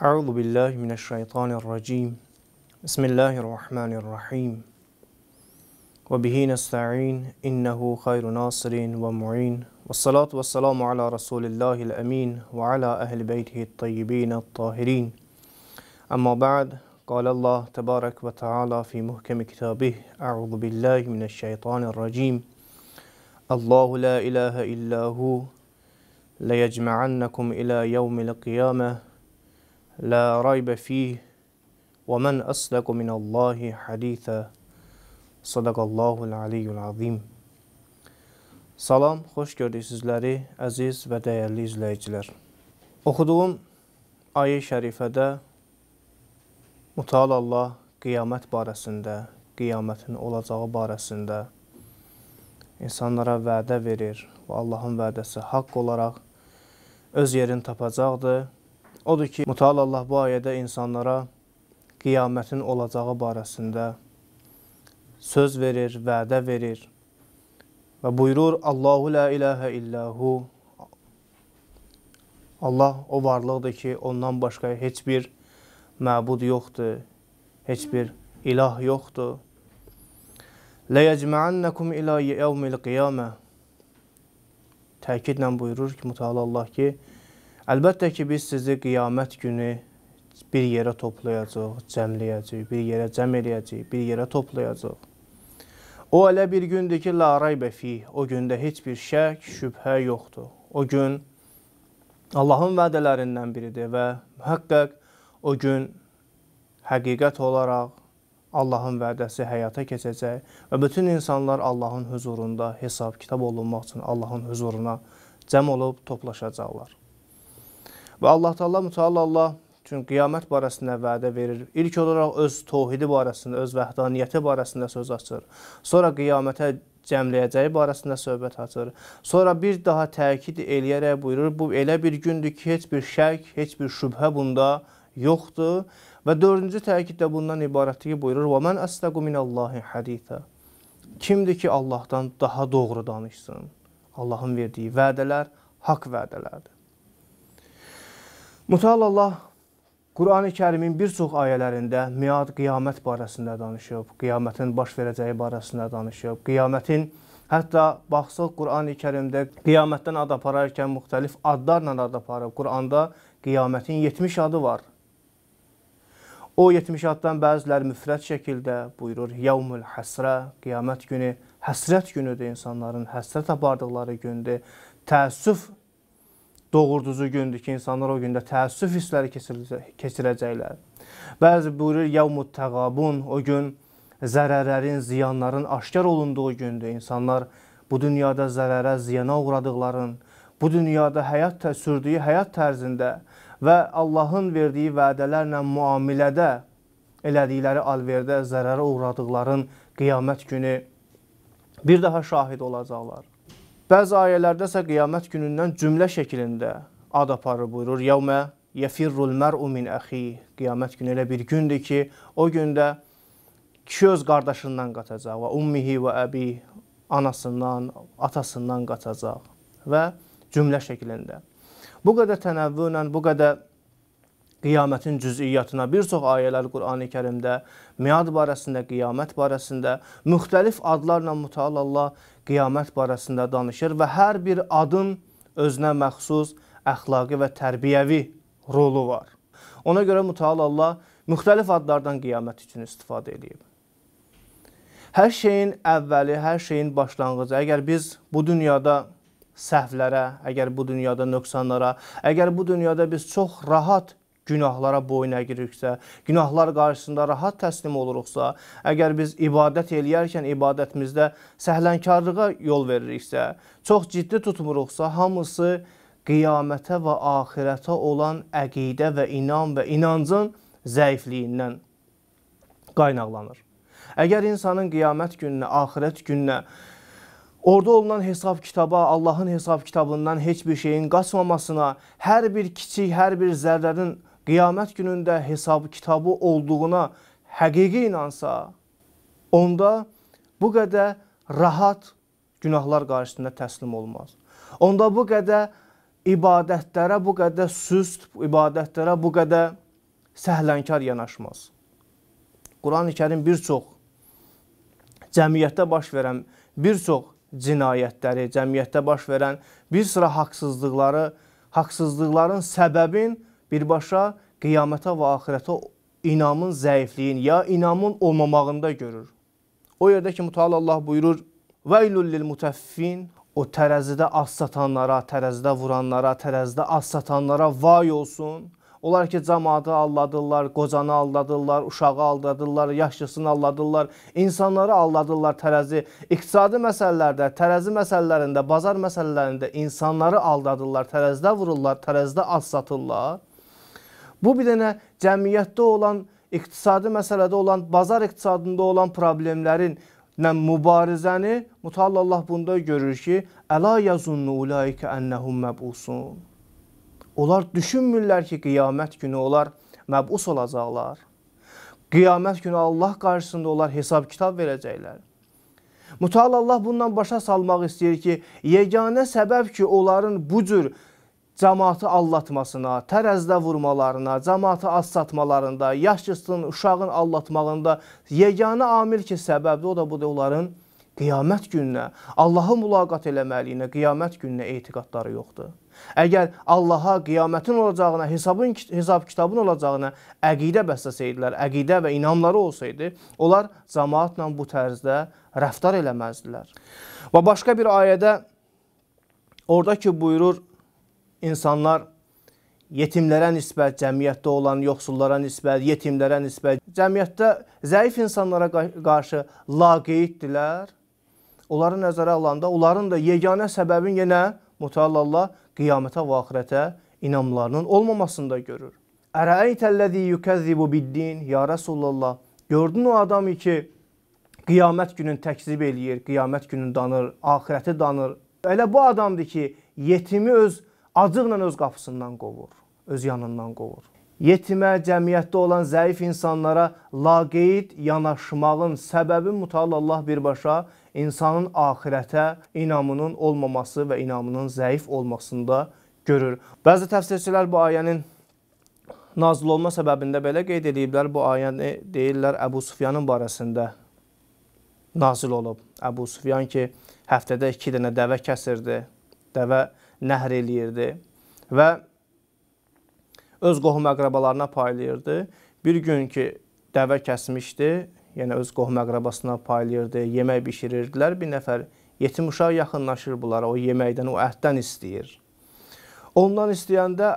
أعوذ بالله من الشيطان الرجيم بسم الله الرحمن الرحيم وبه نستعين إنه خير ناصر ومعين والصلاة والسلام على رسول الله الأمين وعلى أهل بيته الطيبين الطاهرين أما بعد قال الله تبارك وتعالى في محكم كتابه أعوذ بالله من الشيطان الرجيم الله لا إله إلا هو ليجمعنكم إلى يوم القيامة لا ريب فيه ومن أصدق من الله حديثا صدق الله العلي العظيم Salam, xoş gördük sizləri, əziz və dəyərli izləyicilər. Oxuduğum ayə şərifədə Mutal Allah qiyamət barəsində, qiyamətin olacağı barəsində insanlara vədə verir və Allahın vədəsi haqq olaraq öz yerini tapacaqdır Odur ki, Mütəal Allah bu ayədə insanlara qiyamətin olacağı barəsində söz verir, vədə verir və buyurur Allahu la ilahə illəhu Allah o varlıqdır ki, ondan başqa heç bir məbud yoxdur, heç bir ilah yoxdur. Lə yəcməənəkum ilə yəvmil qiyamə Təkidlə buyurur ki, mütəala Allah ki, Əlbəttə ki, biz sizi qiyamət günü bir yerə toplayacaq, cəmləyəcək, bir yerə cəm eləyəcək, bir yerə toplayacaq. O elə bir gündür ki, la raybə fi, o gündə heç bir şək, şübhə yoxdur. O gün Allahın vədələrindən biridir və mühəqqəq o gün həqiqət olaraq Allahın vədəsi həyata keçəcək və bütün insanlar Allahın huzurunda hesab kitab olunmaq üçün Allahın huzuruna cəm olub toplaşacaqlar. Və Allah Taala Mütəallala üçün qiyamət barəsində vədə verir. İlk olaraq öz təvhidi barəsində, öz vəhdaniyyəti barəsində söz açır. Sonra qiyamətə cəmləyəcəyi barəsində söhbət açır. Sonra bir daha təkid eləyərək buyurur, bu elə bir gündür ki, heç bir şək, heç bir şübhə bunda yoxdur. Və dördüncü təkid də bundan ibarətdir ki, buyurur, "Və mən əstəqu minallahi haditha." Kimdir ki, Allahdan daha doğru danışsın? Allahın verdiyi vədələr haqq vədələrdir. Mütəallallah Qurani Kərimin bir çox ayələrində miad qiyamət barəsində danışıb, qiyamətin baş verəcəyi barəsində danışıb, qiyamətin hətta baxsaq Qurani Kərimdə qiyamətdən ad apararkən müxtəlif adlarla ad aparıb. Quranda qiyamətin 70 adı var. O 70 addan bəziləri müfrət şəkildə buyurur: "Yevmul hasra", qiyamət günü, həsrət günüdür insanların həsrət apardıqları gündür. Təəssüf doğurducu gündür ki, insanlar o gündə təəssüf hissləri keçirəcəklər. Bəzi buyurur, yavmut təqabun, o gün zərərlərin, ziyanların aşkar olunduğu gündür. İnsanlar bu dünyada zərərə, ziyana uğradıqların, bu dünyada həyat sürdüyü həyat tərzində və Allahın verdiyi vədələrlə müamilədə elədikləri alverdə zərərə uğradıqların qiyamət günü bir daha şahid olacaqlar. Bəzi ayələrdə isə qiyamət günündən cümlə şəklində ad aparır buyurur. Yəvmə yəfirrul mər'u min əxi. Qiyamət günü elə bir gündür ki, o gündə kişi öz qardaşından qaçacaq və ummihi və əbi anasından, atasından qaçacaq və cümlə şəklində. Bu qədər tənəvvü ilə, bu qədər qiyamətin cüz'iyyatına bir çox ayələr Qurani-Kərimdə, miad barəsində, qiyamət barəsində müxtəlif adlarla mütəal Allah qiyamət barəsində danışır və hər bir adın özünə məxsus əxlaqi və tərbiyəvi rolu var. Ona görə mütəal Allah müxtəlif adlardan qiyamət üçün istifadə edib. Hər şeyin əvvəli, hər şeyin başlanğıcı. Əgər biz bu dünyada səhvlərə, əgər bu dünyada nöqsanlara, əgər bu dünyada biz çox rahat günahlara boyun əgiriksə, günahlar qarşısında rahat təslim oluruqsa, əgər biz ibadət eləyərkən ibadətimizdə səhlənkarlığa yol veririksə, çox ciddi tutmuruqsa, hamısı qiyamətə və axirətə olan əqidə və inan və inancın zəifliyindən qaynaqlanır. Əgər insanın qiyamət gününə, axirət gününə Orada olunan hesab kitaba, Allahın hesab kitabından heç bir şeyin qaçmamasına, hər bir kiçik, hər bir zərrənin qiyamət günündə hesabı kitabı olduğuna həqiqi inansa, onda bu qədər rahat günahlar qarşısında təslim olmaz. Onda bu qədər ibadətlərə bu qədər süst, ibadətlərə bu qədər səhlənkar yanaşmaz. Quran-ı Kərim bir çox cəmiyyətdə baş verən bir çox cinayətləri, cəmiyyətdə baş verən bir sıra haqsızlıqları, haqsızlıqların səbəbin birbaşa qiyamətə və axirətə inamın zəifliyini ya inamın olmamağında görür. O yerdə ki, mütəala Allah buyurur: "Vəylul lil mutaffin" o tərəzidə az satanlara, tərəzidə vuranlara, tərəzidə az satanlara vay olsun. Onlar ki, cəmaatı aldadırlar, qocanı aldadırlar, uşağı aldadırlar, yaşlısını aldadırlar, insanları aldadırlar tərəzi. İqtisadi məsələlərdə, tərəzi məsələlərində, bazar məsələlərində insanları aldadırlar, tərəzidə vururlar, tərəzidə az satırlar. Bu bir dənə cəmiyyətdə olan, iqtisadi məsələdə olan, bazar iqtisadında olan problemlərin ilə mübarizəni mutallallah bunda görür ki, əla yazunnu ulaikə ennehum məbusun. Onlar düşünmürlər ki, qiyamət günü onlar məbus olacaqlar. Qiyamət günü Allah qarşısında onlar hesab-kitab verəcəklər. Mutallallah bundan başa salmaq istəyir ki, yeganə səbəb ki, onların bu cür cəmaatı allatmasına, tərəzdə vurmalarına, cəmaatı az satmalarında, yaşçısının, uşağın allatmağında yeganə amil ki, səbəbdir, o da budur onların qiyamət gününə, Allahı mülaqat eləməliyinə, qiyamət gününə etiqadları yoxdur. Əgər Allaha qiyamətin olacağına, hesabın, hesab kitabın olacağına əqidə bəstəsəydilər, əqidə və inamları olsaydı, onlar cəmaatla bu tərzdə rəftar eləməzdilər. Və başqa bir ayədə orada ki, buyurur, insanlar yetimlərə nisbət, cəmiyyətdə olan yoxsullara nisbət, yetimlərə nisbət, cəmiyyətdə zəif insanlara qarşı laqeyddirlər. Onları nəzərə alanda onların da yeganə səbəbin yenə mutallallah qiyamətə və axirətə inamlarının olmamasında görür. Ərəytəlləzi yukəzzibu biddin ya Rəsulullah. Gördün o adamı ki, qiyamət günün təkzib eləyir, qiyamət günün danır, axirəti danır. Elə bu adamdır ki, yetimi öz acıqla öz qapısından qovur, öz yanından qovur. Yetimə, cəmiyyətdə olan zəif insanlara laqeyd yanaşmağın səbəbi mutal Allah birbaşa insanın axirətə inamının olmaması və inamının zəif olmasında görür. Bəzi təfsirçilər bu ayənin nazil olma səbəbində belə qeyd ediblər, bu ayəni deyirlər Əbu Sufyanın barəsində nazil olub. Əbu Sufyan ki, həftədə 2 dənə dəvə kəsirdi dəvə nəhr eləyirdi və öz qohum əqrabalarına paylayırdı. Bir gün ki, dəvə kəsmişdi, yəni öz qohum əqrabasına paylayırdı, yemək bişirirdilər. Bir nəfər yetim uşaq yaxınlaşır bunlara, o yeməkdən, o əhddən istəyir. Ondan istəyəndə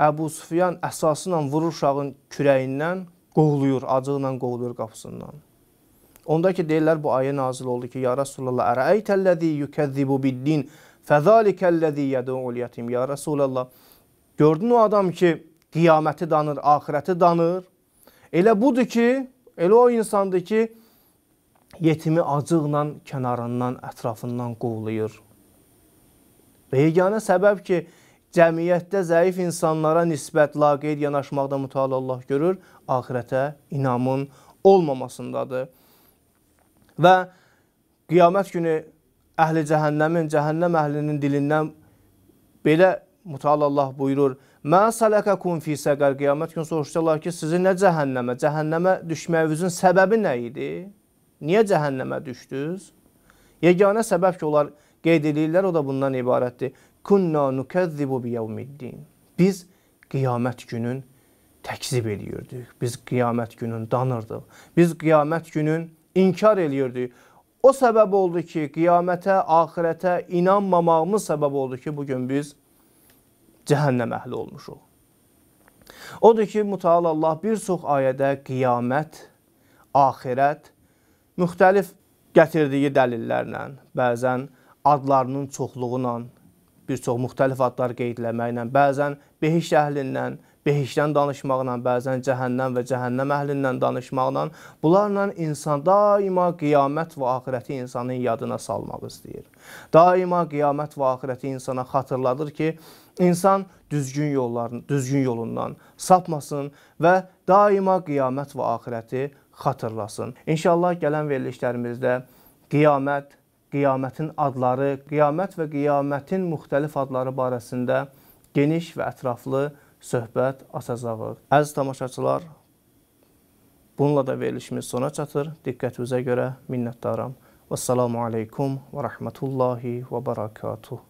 Əbu Sufyan əsasıyla vurur uşağın kürəyindən, qovuluyur, acıqla qovuluyur qapısından. Onda ki, deyirlər, bu ayə nazil oldu ki, Ya Rasulallah, ərəəytəlləzi yükəzzibu biddin, Fəzalikəlləzi yədul yetim ya Rasulullah. Gördün o adam ki, qiyaməti danır, axirəti danır. Elə budur ki, elə o insandır ki, yetimi acıqla kənarından, ətrafından qovlayır. Və yeganə səbəb ki, cəmiyyətdə zəif insanlara nisbət laqeyd yanaşmaqda mütəala Allah görür, axirətə inamın olmamasındadır. Və qiyamət günü əhli cəhənnəmin, cəhənnəm əhlinin dilindən belə mütəal Allah buyurur. Mə saləkəkum fi səqər qiyamət gün soruşacaqlar ki, sizi nə cəhənnəmə, cəhənnəmə düşməyinizin səbəbi nə idi? Niyə cəhənnəmə düşdünüz? Yeganə səbəb ki, onlar qeyd edirlər, o da bundan ibarətdir. Kunna nukəzzibu biyəvmiddin. Biz qiyamət günün təkzib edirdik. Biz qiyamət günün danırdıq. Biz qiyamət günün inkar edirdik. O səbəb oldu ki, qiyamətə, axirətə inanmamağımız səbəb oldu ki, bugün biz cəhənnəm əhli olmuşuq. Odur ki, mütəal Allah bir çox ayədə qiyamət, axirət müxtəlif gətirdiyi dəlillərlə, bəzən adlarının çoxluğu ilə, bir çox müxtəlif adlar qeydləməklə, bəzən behiş əhlindən, behişdən danışmaqla, bəzən cəhənnəm və cəhənnəm əhlindən danışmaqla, bunlarla insan daima qiyamət və axirəti insanın yadına salmaq istəyir. Daima qiyamət və axirəti insana xatırladır ki, insan düzgün yolların, düzgün yolundan sapmasın və daima qiyamət və axirəti xatırlasın. İnşallah gələn verilişlərimizdə qiyamət, qiyamətin adları, qiyamət və qiyamətin müxtəlif adları barəsində geniş və ətraflı söhbət açacağıq. Əziz tamaşaçılar, bununla da verilişimiz sona çatır. Diqqətinizə görə minnətdaram. Vəssalamu aleykum və rəhmətullahi və barakatuh.